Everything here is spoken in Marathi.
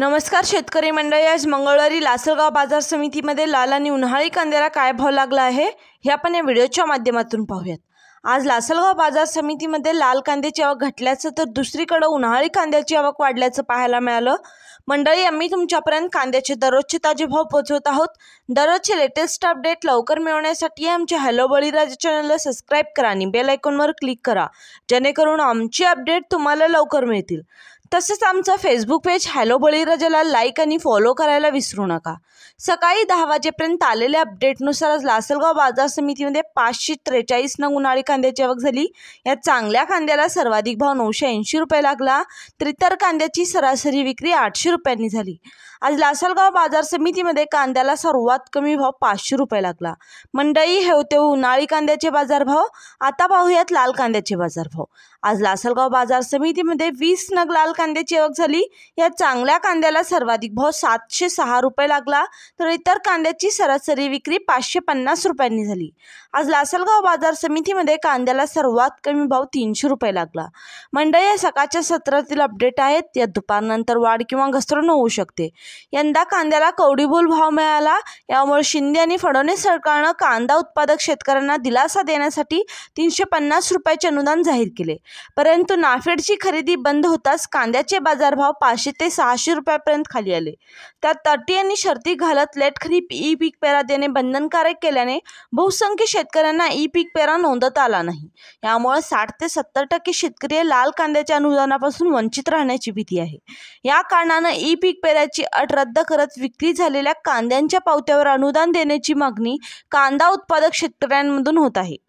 नमस्कार शेतकरी मंडळी आज मंगळवारी लासलगाव बाजार समितीमध्ये लाल आणि उन्हाळी कांद्याला काय भाव लागला आहे हे आपण या व्हिडिओच्या माध्यमातून पाहूयात आज लासलगाव बाजार समितीमध्ये लाल कांद्याची आवक घटल्याचं तर दुसरीकडं उन्हाळी कांद्याची आवक वाढल्याचं पाहायला मिळालं मंडळी आम्ही तुमच्यापर्यंत कांद्याचे दररोजचे ताजे भाव पोहोचवत आहोत दररोजचे लेटेस्ट अपडेट लवकर मिळवण्यासाठी आमच्या हॅलो बळीराजा चॅनलला सबस्क्राईब करा आणि बेल आयकॉनवर क्लिक करा जेणेकरून आमची अपडेट तुम्हाला लवकर मिळतील तसेच आमचं फेसबुक पेज हॅलो बळीराजाला लाईक आणि फॉलो करायला विसरू नका सकाळी दहा वाजेपर्यंत आलेल्या अपडेटनुसार आज लासलगाव बाजार समितीमध्ये पाचशे त्रेचाळीसनं उन्हाळी कांद्याची आवक झाली या चांगल्या कांद्याला सर्वाधिक भाव नऊशे ऐंशी रुपये लागला तर कांद्याची सरासरी विक्री आठशे रुपयांनी झाली आज लासलगाव बाजार समितीमध्ये कांद्याला सर्वात कमी भाव पाचशे रुपये लागला मंडई हेवते होते उन्हाळी कांद्याचे बाजारभाव आता पाहूयात लाल कांद्याचे बाजारभाव आज लासलगाव बाजार समितीमध्ये वीस नग लाल कांद्याची आवक झाली या चांगल्या कांद्याला सर्वाधिक भाव सातशे सहा रुपये लागला तर इतर कांद्याची सरासरी विक्री पाचशे पन्नास रुपयांनी झाली आज लासलगाव बाजार समितीमध्ये कांद्याला सर्वात कमी भाव तीनशे रुपये लागला मंडई या सकाळच्या सत्रातील अपडेट आहेत यात दुपारनंतर वाढ किंवा घसरण होऊ शकते यंदा कांद्याला कवडीबोल भाव मिळाला यामुळे शिंदे आणि फडणवीस सरकारनं कांदा उत्पादक शेतकऱ्यांना दिलासा देण्यासाठी तीनशे पन्नास रुपयाचे अनुदान जाहीर केले परंतु नाफेडची खरेदी बंद होताच कांद्याचे बाजारभाव पाचशे ते सहाशे रुपयापर्यंत खाली आले त्यात तटी आणि शर्ती घालत लेट खरीप ई पीक पेरा देणे बंधनकारक केल्याने बहुसंख्य शेतकऱ्यांना ई पीक पेरा नोंदत आला नाही यामुळे साठ ते सत्तर टक्के शेतकरी लाल कांद्याच्या अनुदानापासून वंचित राहण्याची भीती आहे या कारणानं ई पीक पेऱ्याची अट रद्द करत विक्री झालेल्या कांद्याच्या पावत्यावर अनुदान देण्याची मागणी कांदा उत्पादक शेतकऱ्यांमधून होत आहे